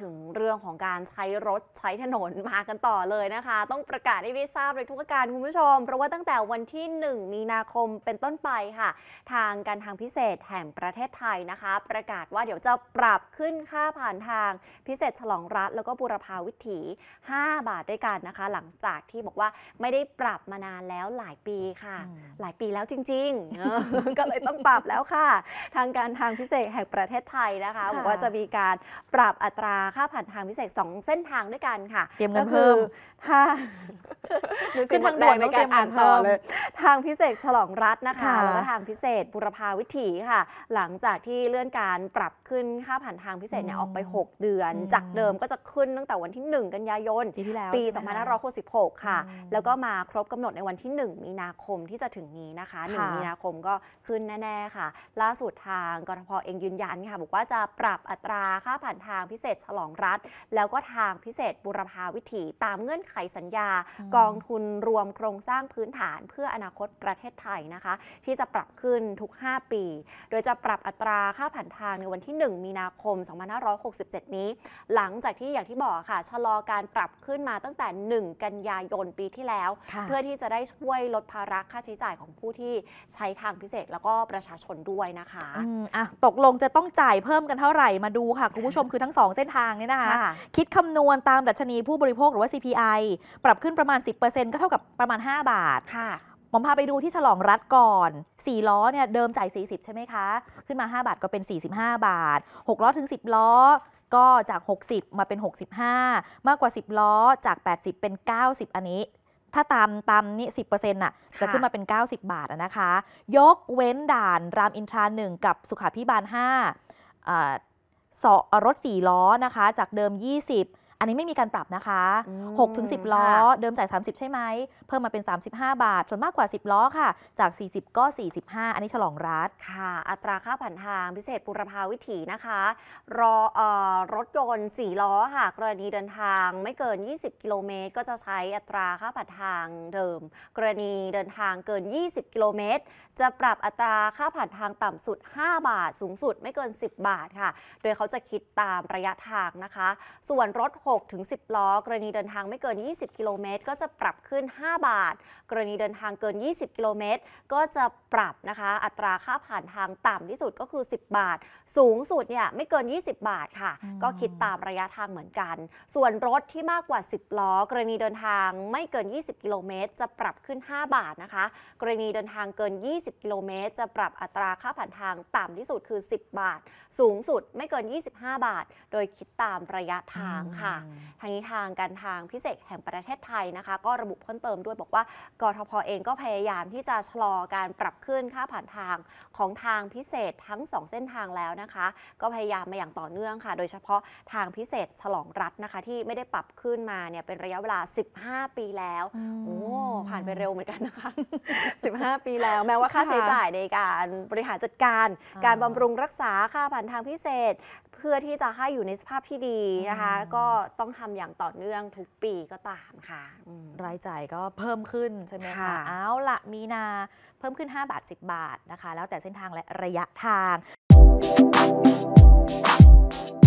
ถึงเรื่องของการใช้รถใช้ถนนมากันต่อเลยนะคะ ต้องประกาศให้ได้ทราบเลยทุกการคุณผู้ชม เพราะว่าตั้งแต่วันที่ 1 มีนาคมเป็นต้นไปค่ะ ทางการทางพิเศษแห่งประเทศไทยนะคะ ประกาศว่าเดี๋ยวจะปรับขึ้นค่าผ่านทางพิเศษฉลองรัฐแล้วก็บุรพาวิถี 5 บาทด้วยกันนะคะ หลังจากที่บอกว่าไม่ได้ปรับมานานแล้วหลายปีค่ะ หลายปีแล้วจริง ๆ ก็เลยต้องปรับแล้วค่ะ ทางการทางพิเศษแห่งประเทศไทยนะคะบอกว่าจะมีการปรับอัตราค่าผ่านทางพิเศษ 2 เส้นทางด้วยกันค่ะเตรียมเงินเพิ่มถ้าขึ้นทางด่วนในการอ่านต่อเลยทางพิเศษฉลองรัฐนะคะแล้วก็ทางพิเศษบุรพาวิถีค่ะ หลังจากที่เลื่อนการปรับขึ้นค่าผ่านทางพิเศษเนี่ยออกไป 6 เดือน จากเดิมก็จะขึ้นตั้งแต่วันที่ 1 กันยายนปีที่แล้วปี2566ค่ะ แล้วก็มาครบกำหนดในวันที่ 1 มีนาคมที่จะถึงนี้นะคะ 1 มีนาคมก็ขึ้นแน่ๆค่ะ ล่าสุดทางกรทพเองยืนยันค่ะบอกว่าจะปรับอัตราค่าผ่านทางพิเศษฉลองรัฐ แล้วก็ทางพิเศษบุรพาวิถี ตามเงื่อนไขสัญญากองทุนรวมโครงสร้างพื้นฐานเพื่ออนาคตประเทศไทยนะคะ ที่จะปรับขึ้นทุก 5 ปี โดยจะปรับอัตราค่าผ่านทางในวันที่ 1 มีนาคม 2567 นี้ หลังจากที่อย่างที่บอกค่ะ ชะลอการปรับขึ้นมาตั้งแต่ 1 กันยายนปีที่แล้ว เพื่อที่จะได้ช่วยลดภาระค่าใช้จ่ายของผู้ที่ใช้ทางพิเศษแล้วก็ประชาชนด้วยนะคะอ่ะตกลงจะต้องจ่ายเพิ่มกันเท่าไหร่มาดูค่ะคุณผู้ชมคือทั้งสองเส้นนทางเนี่ยนะคะคิดคำนวณตามดัชนีผู้บริโภคหรือว่า CPI ปรับขึ้นประมาณ 10%ก็เท่ากับประมาณ 5 บาทค่ะผมพาไปดูที่ฉลองรัฐก่อน 4 ล้อเนี่ยเดิมจ่าย40 ใช่ไหมคะ ขึ้นมา 5 บาทก็เป็น 45 บาท 6 ล้อถึง 10 ล้อ ก็จาก 60 มาเป็น 65 มากกว่า 10 ล้อจาก 80 เป็น 90 อันนี้ ถ้าตามตามนี่สิบเปอร์เซ็นต์่ะจะขึ้นมาเป็น 90 บาทนะคะยกเว้นด่านรามอินทราหนึ่งกับสุขาพิบาลห้ารถ4ล้อนะคะ จากเดิม 20อันนี้ไม่มีการปรับนะคะ6สิล้อ เดิมจ่าย 30 ใช่ไหมเพิ่มมาเป็น 35 บาท ส่วนมากกว่า 10 ล้อค่ะ จาก 40 ก็ 45 อันนี้ฉลองรัฐค่ะ อัตราค่าผ่านทางพิเศษปุรภาวิถีนะคะรออรถยนต์ 4 ล้อค่ะกรณีเดินทางไม่เกิน 20 กิโลเมตร ก็จะใช้อัตราค่าผ่านทางเดิม กรณีเดินทางเกิน 20 กิโลเมตรจะปรับอัตราค่าผ่านทางต่ำสุด 5 บาทสูงสุด ไม่เกิน 10 บาทค่ะ โดยเขาจะคิดตามระยะทางนะคะ ส่วนรถ6ถึง 10 ล้อ กรณีเดินทางไม่เกิน 20 กิโลเมตรก็จะปรับขึ้น 5 บาท กรณีเดินทางเกิน 20 กิโลเมตร ก็จะปรับนะคะอัตราค่าผ่านทางต่ำที่สุดก็คือ 10 บาท สูงสุดเนี่ยไม่เกิน 20 บาทค่ะ ก็คิดตามระยะทางเหมือนกัน ส่วนรถที่มากกว่า 10 ล้อ กรณีเดินทางไม่เกิน 20 กิโลเมตร จะปรับขึ้น 5 บาทนะคะ กรณีเดินทางเกิน 20 กิโลเมตร จะปรับอัตราค่าผ่านทางต่ำที่สุดคือ 10 บาท สูงสุดไม่เกิน 25 บาท โดยคิดตามระยะทางค่ะ่ะทางนี้ทางการทางพิเศษแห่งประเทศไทยนะคะ ก็ระบุเพิ่มเติมด้วยบอกว่ากรทพเองก็พยายามที่จะชะลอการปรับขึ้นค่าผ่านทางของทางพิเศษทั้ง 2 เส้นทางแล้วนะคะ ก็พยายามมาอย่างต่อเนื่องค่ะ โดยเฉพาะทางพิเศษฉลองรัฐนะคะ ที่ไม่ได้ปรับขึ้นมาเนี่ยเป็นระยะเวลา 15 ปีแล้วโอ้ผ่านไปเร็วเหมือนกันนะคะ 15 ปีแล้วแม้ว่าค่าใช้จ่ายในการบริหารจัดการการบำรุงรักษาค่าผ่านทางพิเศษพื่อที่จะให้อยู่ในสภาพที่ดีนะคะ ก็ต้องทำอย่างต่อเนื่องทุกปีก็ตามค่ะ รายจ่ายก็เพิ่มขึ้นใช่ไหมคะเอาละมีนาเพิ่มขึ้น 5 บาท 10 บาทนะคะ แล้วแต่เส้นทางและระยะทาง